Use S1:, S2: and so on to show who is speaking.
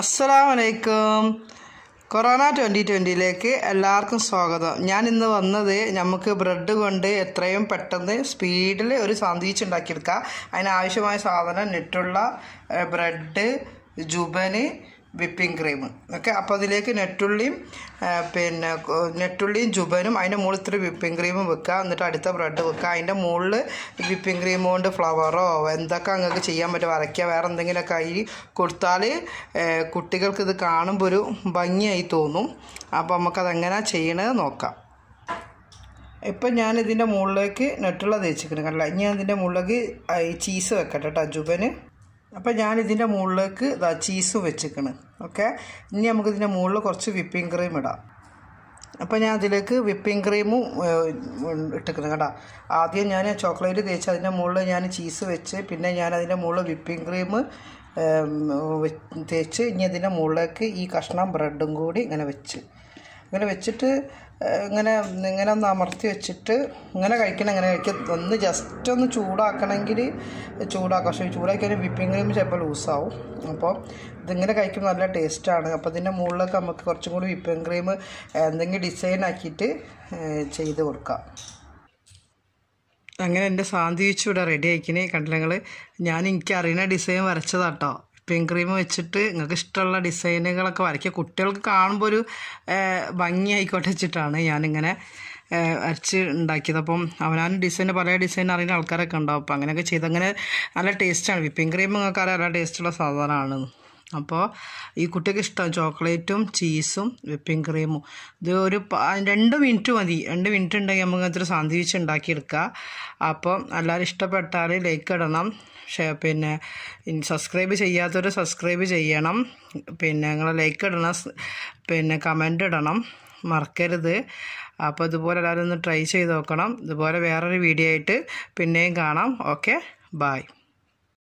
S1: അസ്സലാമലൈക്കും corona twenty ട്വൻറ്റിയിലേക്ക് എല്ലാവർക്കും സ്വാഗതം ഞാൻ ഇന്ന് വന്നത് നമുക്ക് ബ്രെഡ് കൊണ്ട് എത്രയും പെട്ടെന്ന് സ്പീഡിൽ ഒരു സാന്ദ്വിച്ച് ഉണ്ടാക്കിയെടുക്കാം അതിനാവശ്യമായ സാധനം നെറ്റുള്ള ബ്രെഡ് ജുബന് വിപ്പിംഗ് ക്രീം ഓക്കെ അപ്പോൾ അതിലേക്ക് നെറ്റുള്ളിയും പിന്നെ നെറ്റുള്ളിയും ജുബനും അതിൻ്റെ മുകളിൽ ഇത്തിരി വിപ്പിംഗ് ക്രീമും വെക്കുക എന്നിട്ട് അടുത്ത ബ്രെഡ് വെക്കുക അതിൻ്റെ മുകളിൽ വിപ്പിംഗ് ക്രീം കൊണ്ട് ഫ്ലവറോ എന്തൊക്കെ അങ്ങക്ക് ചെയ്യാൻ പറ്റും വരയ്ക്കുക വേറെ എന്തെങ്കിലുമൊക്കെ അരി കൊടുത്താൽ കുട്ടികൾക്ക് ഇത് കാണുമ്പോൾ ഒരു ഭംഗിയായി തോന്നും അപ്പോൾ നമുക്കത് നമുക്കതെങ്ങനെയാണ് ചെയ്യണത് നോക്കാം ഇപ്പം ഞാൻ ഇതിൻ്റെ മുകളിലേക്ക് നെറ്റുള്ള തേച്ചിക്കണം കണ്ടില്ല ഞാൻ ഇതിൻ്റെ മുകളിലേക്ക് ചീസ് വെക്കട്ടെ കേട്ടോ ജുബന് അപ്പോൾ ഞാനിതിൻ്റെ മുകളിലേക്ക് ഇതാ ചീസ് വെച്ചിരിക്കണ് ഓക്കെ ഇനി നമുക്ക് മുകളിൽ കുറച്ച് വിപ്പിംഗ് ക്രീം ഇടാം അപ്പോൾ ഞാൻ അതിലേക്ക് വിപ്പിംഗ് ക്രീമും ഇട്ടിക്കണം കേട്ടോ ആദ്യം ഞാൻ ചോക്ലേറ്റ് തേച്ച് അതിൻ്റെ മുകളിൽ ഞാൻ ചീസ് വെച്ച് പിന്നെ ഞാൻ അതിൻ്റെ മുകളിൽ വിപ്പിംഗ് ക്രീം തേച്ച് ഇനി അതിൻ്റെ മുകളിലേക്ക് ഈ കഷ്ണം ബ്രെഡും കൂടി ഇങ്ങനെ വെച്ച് ഇങ്ങനെ വെച്ചിട്ട് ഇങ്ങനെ ഇങ്ങനെ ഒന്ന് അമർത്തി വെച്ചിട്ട് ഇങ്ങനെ കഴിക്കണം ഇങ്ങനെ കഴിക്കുക ഒന്ന് ജസ്റ്റ് ഒന്ന് ചൂടാക്കണമെങ്കിൽ ചൂടാക്കാം പക്ഷേ ചൂടാക്കിയാലും വിപ്പിംഗ് ക്രീം ചിലപ്പോൾ ലൂസാവും അപ്പോൾ ഇതിങ്ങനെ കഴിക്കുമ്പോൾ നല്ല ടേസ്റ്റാണ് അപ്പോൾ ഇതിൻ്റെ മുകളിലൊക്കെ നമുക്ക് കുറച്ചും കൂടി വിപ്പിംഗ് ക്രീം എന്തെങ്കിലും ഡിസൈൻ ആക്കിയിട്ട് ചെയ്ത് കൊടുക്കാം അങ്ങനെ എൻ്റെ സാന്തി വെച്ചു ഇവിടെ റെഡി ആയിക്കണേ കണ്ടില്ല ഞാൻ എനിക്ക് അറിയുന്ന ഡിസൈൻ വരച്ചതാട്ടോ വിപ്പിംഗ് ക്രീം വെച്ചിട്ട് നിങ്ങൾക്ക് ഇഷ്ടമുള്ള ഡിസൈനുകളൊക്കെ വരയ്ക്കുക കുട്ടികൾക്ക് കാണുമ്പോൾ ഒരു ഭംഗി ആയിക്കോട്ടെ വെച്ചിട്ടാണ് ഞാനിങ്ങനെ അരച്ച് ഉണ്ടാക്കിയത് അപ്പം അവനാൻ ഡിസൈൻ പല ഡിസൈൻ അറിയുന്ന ആൾക്കാരൊക്കെ ഉണ്ടാവും അപ്പം അങ്ങനെയൊക്കെ ചെയ്ത് അങ്ങനെ നല്ല ടേസ്റ്റാണ് വിപ്പിംഗ് ക്രീം നിങ്ങൾക്കറിയാം നല്ല ടേസ്റ്റുള്ള സാധനമാണ് അപ്പോൾ ഈ കുട്ടിക്ക് ഇഷ്ടം ചോക്ലേറ്റും ചീസും വിപ്പിംഗ് ക്രീമും ഇത് ഒരു രണ്ട് മിനിറ്റ് മതി രണ്ട് മിനിറ്റ് ഉണ്ടെങ്കിൽ നമുക്ക് അതൊരു സാൻഡ്വിച്ച് ഉണ്ടാക്കിയെടുക്കുക അപ്പോൾ എല്ലാവരും ഇഷ്ടപ്പെട്ടാൽ ലൈക്ക് ഇടണം പിന്നെ സബ്സ്ക്രൈബ് ചെയ്യാത്തവർ സബ്സ്ക്രൈബ് ചെയ്യണം പിന്നെ നിങ്ങൾ ലൈക്ക് ഇടണം പിന്നെ കമൻ്റ് ഇടണം മറക്കരുത് അപ്പോൾ ഇതുപോലെ എല്ലാവരും ഒന്ന് ട്രൈ ചെയ്ത് നോക്കണം ഇതുപോലെ വേറൊരു വീഡിയോ ആയിട്ട് പിന്നെയും കാണാം ഓക്കെ ബായ്